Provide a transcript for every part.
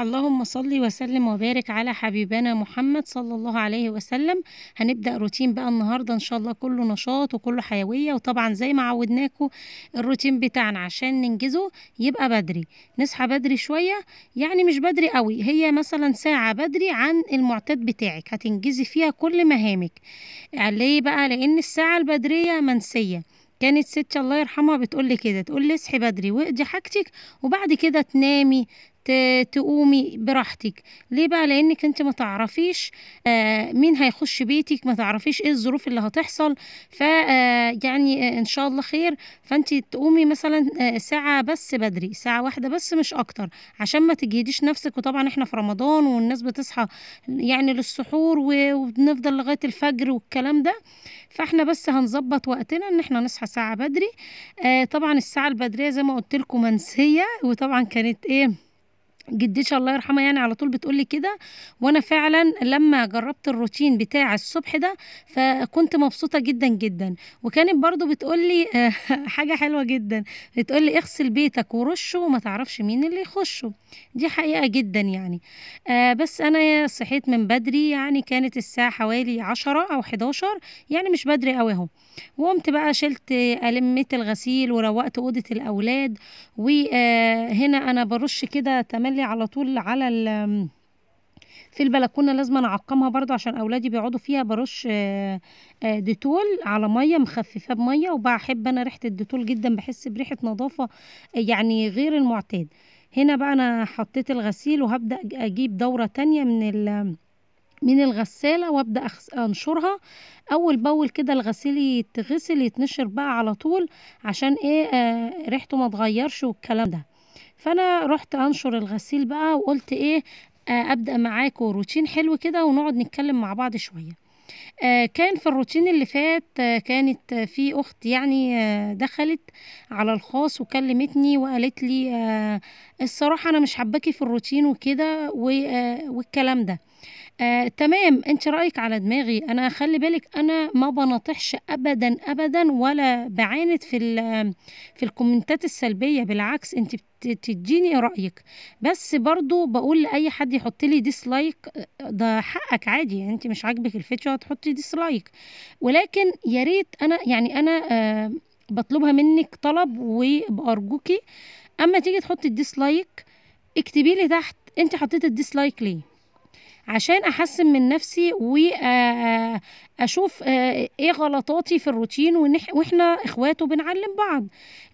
اللهم صل وسلم وبارك على حبيبنا محمد صلى الله عليه وسلم هنبدا روتين بقى النهارده ان شاء الله كله نشاط وكله حيويه وطبعا زي ما عودناكم الروتين بتاعنا عشان ننجزه يبقى بدري نصحى بدري شويه يعني مش بدري قوي هي مثلا ساعه بدري عن المعتاد بتاعك هتنجزي فيها كل مهامك ليه بقى لان الساعه البدريه منسيه كانت ستي الله يرحمها بتقول لي كده تقول لي اصحي بدري واقضي حاجتك وبعد كده تنامي تقومي براحتك ليه بقى لانك انت ما تعرفيش آه، مين هيخش بيتك ما تعرفيش ايه الظروف اللي هتحصل ف آه، يعني آه، ان شاء الله خير فانت تقومي مثلا ساعه بس بدري ساعه واحده بس مش اكتر عشان ما تجهديش نفسك وطبعا احنا في رمضان والناس بتصحى يعني للسحور وبنفضل لغايه الفجر والكلام ده فاحنا بس هنظبط وقتنا ان احنا نصحى ساعه بدري طبعا الساعه البدريه زي ما قلت لكم منسيه وطبعا كانت ايه جدتي الله يرحمها يعني على طول بتقولي كده وانا فعلا لما جربت الروتين بتاع الصبح ده فكنت مبسوطه جدا جدا وكانت برضو بتقولي حاجه حلوه جدا بتقولي اغسل بيتك ورشه وما تعرفش مين اللي يخشه دي حقيقه جدا يعني آه، بس انا صحيت من بدري يعني كانت الساعه حوالي عشرة او 11 يعني مش بدري قوي اهو وقمت بقى شلت ألمت الغسيل وروقت أوضة الأولاد وهنا أنا برش كده تملي على طول على ال في البلكونه لازم أنا اعقمها برضو عشان اولادي بيقعدوا فيها برش آه، آه، ديتول على ميه مخففاه بميه وبحب انا ريحه الديتول جدا بحس بريحه نظافه يعني غير المعتاد هنا بقى انا حطيت الغسيل وهبدا اجيب دوره تانية من ال من الغسالة وابدأ انشرها اول باول كده الغسيل يتغسل يتنشر بقى على طول عشان ايه آه ريحته ما تغيرش والكلام ده فانا رحت انشر الغسيل بقى وقلت ايه آه ابدأ معاكم روتين حلو كده ونقعد نتكلم مع بعض شوية آه كان في الروتين اللي فات آه كانت آه في اخت يعني آه، دخلت على الخاص وكلمتني وقالت لي آه، الصراحه انا مش حباكي في الروتين وكده آه، والكلام ده آه، تمام انت رأيك على دماغي انا خلي بالك انا ما بنطحش ابدا ابدا ولا بعاند في ال- في الكومنتات السلبية بالعكس انت بتديني رأيك بس برضو بقول لأي حد يحط لي ديسلايك آه، ده حقك عادي يعني انت مش عاجبك الفيديو هتحطي ديسلايك ولكن يا ريت انا يعني انا آه، بطلبها منك طلب وبأرجوكي اما تيجي تحطي الديسلايك اكتبي لي تحت انت حطيتي الديسلايك ليه عشان احسن من نفسي واشوف آه، آه، آه، ايه غلطاتي في الروتين واحنا اخواته بنعلم بعض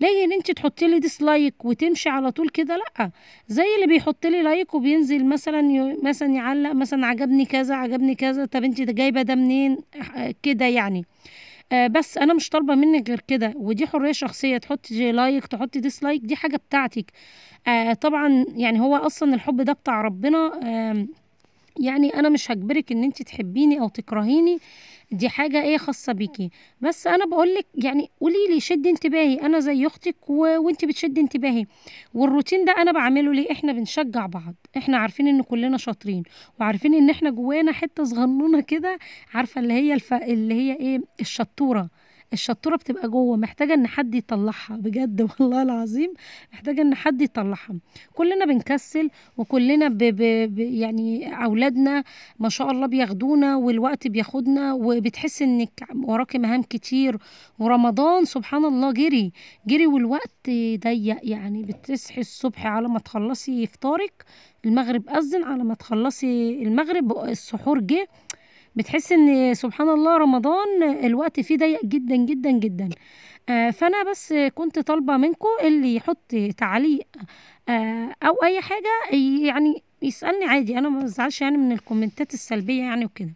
ليه يعني ان انت تحطي لي ديسلايك وتمشي على طول كده لا زي اللي بيحط لي لايك وبينزل مثلا مثلا يعلق مثلا عجبني كذا عجبني كذا طب انت جايبه ده منين كده يعني آه بس انا مش طالبه منك غير كده ودي حريه شخصيه تحطي لايك تحطي ديسلايك دي حاجه بتاعتك آه طبعا يعني هو اصلا الحب ده بتاع ربنا آه يعني انا مش هجبرك ان انت تحبيني او تكرهيني دي حاجه ايه خاصه بيكي بس انا بقولك يعني قولي لي شد انتباهي انا زي اختك و... وانت بتشد انتباهي والروتين ده انا بعمله ليه احنا بنشجع بعض احنا عارفين ان كلنا شاطرين وعارفين ان احنا جوانا حته صغنونه كده عارفه اللي هي الف... اللي هي ايه الشطوره الشطوره بتبقى جوه محتاجه ان حد يطلعها بجد والله العظيم محتاجه ان حد يطلعها كلنا بنكسل وكلنا ب ب ب يعني اولادنا ما شاء الله بياخدونا والوقت بياخدنا وبتحس انك وراك مهام كتير ورمضان سبحان الله جري جري والوقت ضيق يعني بتصحي الصبح على ما تخلصي فطارك المغرب اذن على ما تخلصي المغرب السحور جه بتحس ان سبحان الله رمضان الوقت فيه ضيق جدا جدا جدا آه، فانا بس كنت طالبه منكم اللي يحط تعليق آه، او اي حاجه يعني يسالني عادي انا ما بزعلش يعني من الكومنتات السلبيه يعني وكده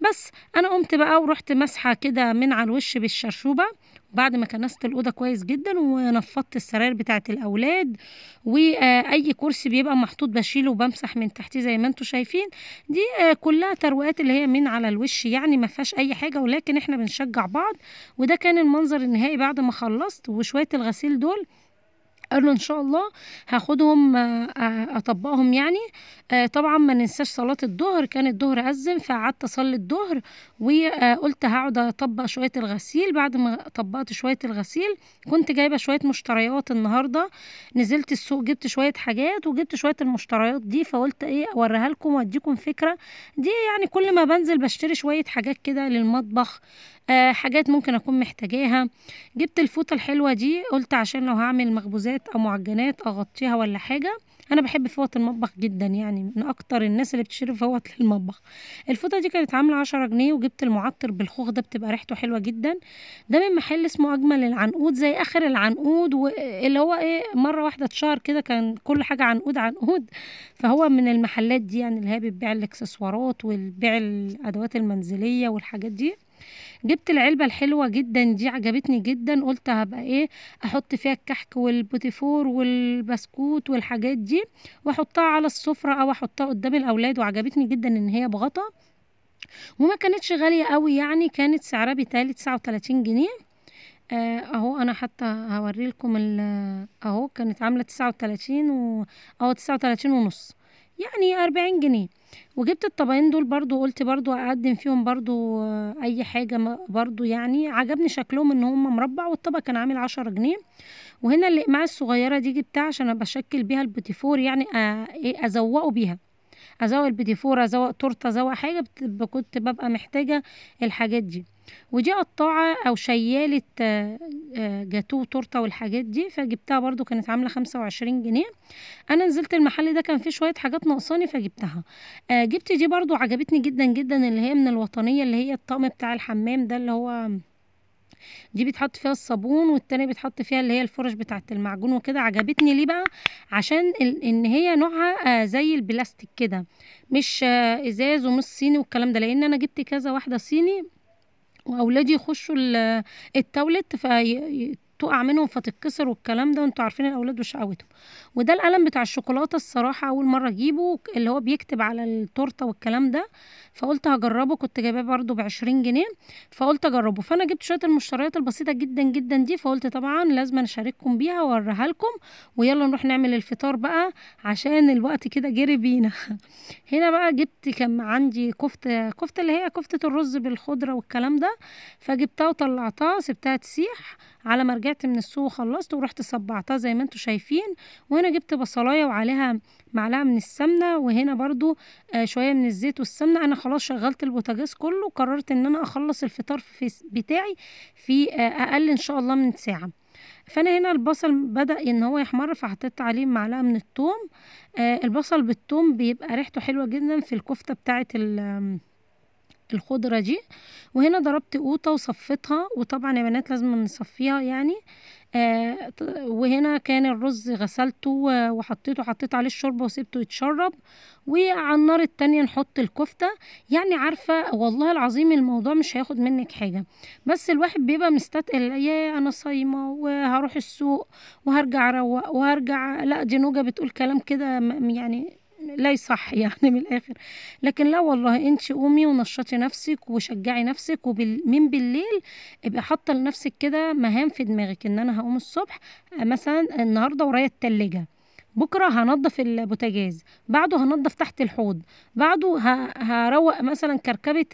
بس انا قمت بقى ورحت مسحه كده من على الوش بالشرشوبه بعد ما كنست الاوضه كويس جدا ونفضت السراير بتاعه الاولاد واي كرسي بيبقى محطوط بشيله وبمسح من تحتيه زي ما انتم شايفين دي آه، كلها تروقات اللي هي من على الوش يعني ما فيهاش اي حاجه ولكن احنا بنشجع بعض وده كان المنظر النهائي بعد ما خلصت وشويه الغسيل دول قال له ان شاء الله هاخدهم آه، اطبقهم يعني آه، طبعا ما ننساش صلاه الظهر كان الظهر اذن فقعدت اصلي الظهر وقلت آه، هقعد اطبق شويه الغسيل بعد ما طبقت شويه الغسيل كنت جايبه شويه مشتريات النهارده نزلت السوق جبت شويه حاجات وجبت شويه المشتريات دي فقلت ايه اوريها لكم واديكم فكره دي يعني كل ما بنزل بشتري شويه حاجات كده للمطبخ آه حاجات ممكن اكون محتاجاها جبت الفوطه الحلوه دي قلت عشان لو هعمل مخبوزات او معجنات اغطيها ولا حاجه انا بحب فوط المطبخ جدا يعني من اكتر الناس اللي بتشتري فوط للمطبخ الفوطه دي كانت عامله عشرة جنيه وجبت المعطر بالخوخ ده بتبقى ريحته حلوه جدا ده من محل اسمه اجمل العنقود زي اخر العنقود اللي هو ايه مره واحده اتشهر كده كان كل حاجه عنقود عنقود فهو من المحلات دي يعني اللي هي بتبيع الاكسسوارات والبيع الادوات المنزليه والحاجات دي جبت العلبة الحلوة جدا دي عجبتني جدا قلت هبقى ايه احط فيها الكحك والبوتيفور والبسكوت والحاجات دي واحطها على السفرة او احطها قدام الاولاد وعجبتني جدا ان هي بغطا وما كانتش غالية قوي يعني كانت سعرها بتالي تسعة وتلاتين جنيه آه، اهو انا حتى هوريلكم آه، اهو كانت عامله تسعة وتلاتين و اهو تسعة وتلاتين ونص يعني أربعين جنيه وجبت الطبقين دول برضو قلت برضو اقدم فيهم برضو آه، اي حاجة برضو يعني عجبني شكلهم ان هم مربع والطبق كان عامل عشرة جنيه وهنا الاقماع الصغيرة دي جبتها عشان بشكل بيها البوتيفور يعني آه، إيه، ازوقه بيها ازوق البيتي فور ازوق تورته ازوق حاجه كنت ببقى محتاجه الحاجات دي ودي قطاعه او شياله آه، جاتو تورته والحاجات دي فجبتها برضو كانت عامله خمسة وعشرين جنيه انا نزلت المحل ده كان فيه شويه حاجات ناقصاني فجبتها آه، جبت دي برضو عجبتني جدا جدا اللي هي من الوطنيه اللي هي الطقم بتاع الحمام ده اللي هو دي بيتحط فيها الصابون والتانية بيتحط فيها اللي هي الفرش بتاعة المعجون وكده عجبتني ليه بقى عشان ان هي نوعها آه، زي البلاستيك كده مش آه، ازاز ومش صيني والكلام ده لان انا جبت كذا واحدة صيني واولادي يخشوا التاولت في تقع منهم فتتكسر والكلام ده وانتوا عارفين الاولاد وشقاوتهم وده القلم بتاع الشوكولاته الصراحه اول مره اجيبه اللي هو بيكتب على التورته والكلام ده فقلت هجربه كنت جايباه برده ب 20 جنيه فقلت اجربه فانا جبت شويه المشتريات البسيطه جدا جدا دي فقلت طبعا لازم اشارككم بيها واوريها لكم ويلا نروح نعمل الفطار بقى عشان الوقت كده جري بينا هنا بقى جبت كان عندي كفته كفته اللي هي كفته الرز بالخضره والكلام ده فجبتها وطلعتها سبتها تسيح على ما رجعت من السوق خلصت ورحت صبعتها زي ما انتوا شايفين وهنا جبت بصلايه وعليها معلقه من السمنه وهنا برضو آه شويه من الزيت والسمنه انا خلاص شغلت البوتاجاز كله قررت ان انا اخلص الفطار في بتاعي في آه اقل ان شاء الله من ساعه فانا هنا البصل بدا ان هو يحمر فحطيت عليه معلقه من الثوم آه البصل بالثوم بيبقى ريحته حلوه جدا في الكفته بتاعه الخضرة دي وهنا ضربت قوطة وصفتها وطبعا يا بنات لازم نصفيها يعني آه وهنا كان الرز غسلته وحطيته حطيت عليه الشوربة وسبته يتشرب وعلى النار التانية نحط الكفتة يعني عارفة والله العظيم الموضوع مش هياخد منك حاجة بس الواحد بيبقى مستتقل يا أنا صايمة وهروح السوق وهرجع أروق وهرجع لا دي نوجة بتقول كلام كده يعني لا يصح يعني من الآخر لكن لا والله انت قومي ونشطي نفسك وشجعي نفسك ومن بالليل ابقى حاطة لنفسك كده مهام في دماغك ان انا هقوم الصبح آه، مثلا النهاردة ورايا التلاجة بكره هنضف البوتاجاز بعده هنضف تحت الحوض بعده هروق مثلا كركبه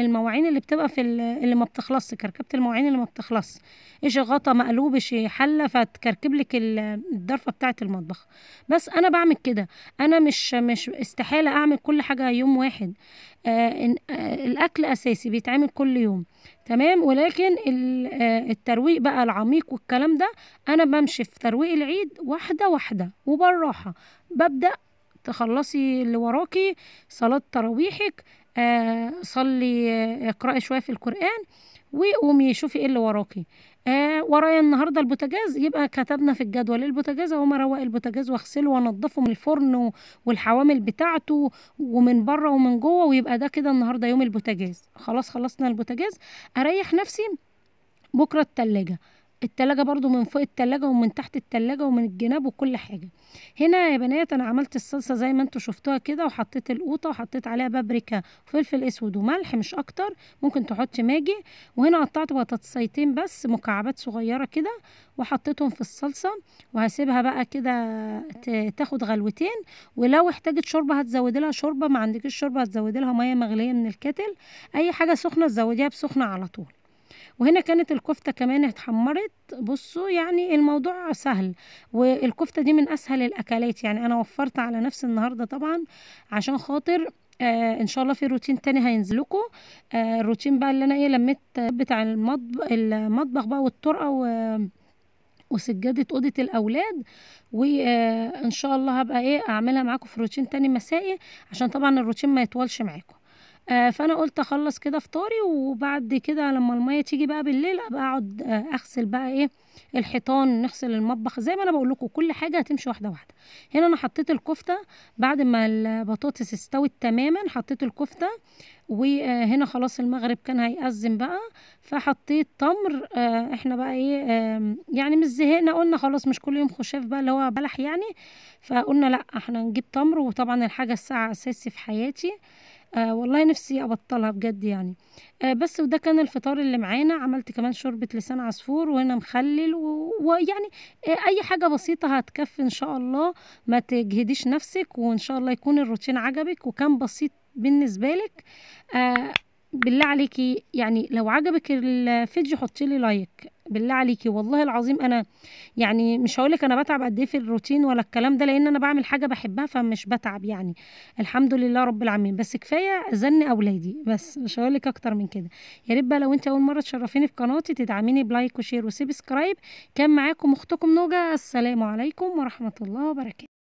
المواعين اللي بتبقى في اللي ما بتخلصش كركبه المواعين اللي ما بتخلصش ايش غطا مقلوب ايش حله فتكركب لك الدرفه بتاعه المطبخ بس انا بعمل كده انا مش مش استحاله اعمل كل حاجه يوم واحد آه، آه، الأكل أساسي بيتعمل كل يوم تمام ولكن آه، الترويق بقى العميق والكلام ده أنا بمشي في ترويق العيد واحدة واحدة وبالراحة ببدأ تخلصي اللي وراكي صلاة تراويحك صلي اقرأي شوية في القرآن وقومي شوفي ايه اللي وراكي آه ورايا النهارده البوتاجاز يبقى كتبنا في الجدول البوتاجاز اهو مروق البوتاجاز واغسله وانضفه من الفرن والحوامل بتاعته ومن بره ومن جوه ويبقى ده كده النهارده يوم البوتاجاز خلاص خلصنا البوتاجاز اريح نفسي بكره التلاجة التلاجة برضو من فوق التلاجة ومن تحت التلاجة ومن الجناب وكل حاجة هنا يا بنات انا عملت الصلصة زي ما انتوا شفتوها كده وحطيت القوطة وحطيت عليها بابريكا وفلفل اسود وملح مش اكتر ممكن تحطي ماجي وهنا قطعت بطاطسيتين بس مكعبات صغيرة كده وحطيتهم في الصلصة وهسيبها بقى كده تاخد غلوتين ولو احتاجت شوربة هتزود لها شوربة ما عندكش شوربة هتزود لها مية مغلية من الكتل اي حاجة سخنة تزوديها بسخنة على طول وهنا كانت الكفتة كمان اتحمرت بصوا يعني الموضوع سهل والكفتة دي من أسهل الأكلات يعني أنا وفرت على نفسي النهاردة طبعا عشان خاطر آه ان شاء الله في روتين تاني هينزلكوا آه الروتين بقى اللي انا ايه لميت بتاع المطبخ المطبخ بقى والطرقه و وسجادة أوضة الأولاد وإن آه، شاء الله هبقى إيه أعملها معاكم في روتين تاني مسائي عشان طبعا الروتين ما يطولش معاكم آه فانا قلت اخلص كده فطاري وبعد كده لما الميه تيجي بقى بالليل ابقى اقعد آه اغسل بقى ايه الحيطان نغسل المطبخ زي ما انا بقول لكم كل حاجه هتمشي واحده واحده هنا انا حطيت الكفته بعد ما البطاطس استوت تماما حطيت الكفته وهنا آه، خلاص المغرب كان هيأذن بقى فحطيت تمر آه احنا بقى ايه آه يعني مش زهقنا قلنا خلاص مش كل يوم خشاف بقى اللي هو بلح يعني فقلنا لا احنا نجيب تمر وطبعا الحاجه الساعه اساسي في حياتي آه والله نفسي ابطلها بجد يعني آه بس وده كان الفطار اللي معانا عملت كمان شوربة لسان عصفور وهنا مخلل ويعني آه اي حاجة بسيطة هتكفي ان شاء الله ما تجهديش نفسك وان شاء الله يكون الروتين عجبك وكان بسيط بالنسبة لك آه بالله عليكي يعني لو عجبك الفيديو حطيلي لايك بالله عليكي والله العظيم انا يعني مش هقول لك انا بتعب قد ايه في الروتين ولا الكلام ده لان انا بعمل حاجه بحبها فمش بتعب يعني الحمد لله رب العالمين بس كفايه زن اولادي بس مش هقول لك اكتر من كده يا ريت بقى لو انت اول مره تشرفيني في قناتي تدعميني بلايك وشير وسبسكرايب كان معاكم اختكم نوجه السلام عليكم ورحمه الله وبركاته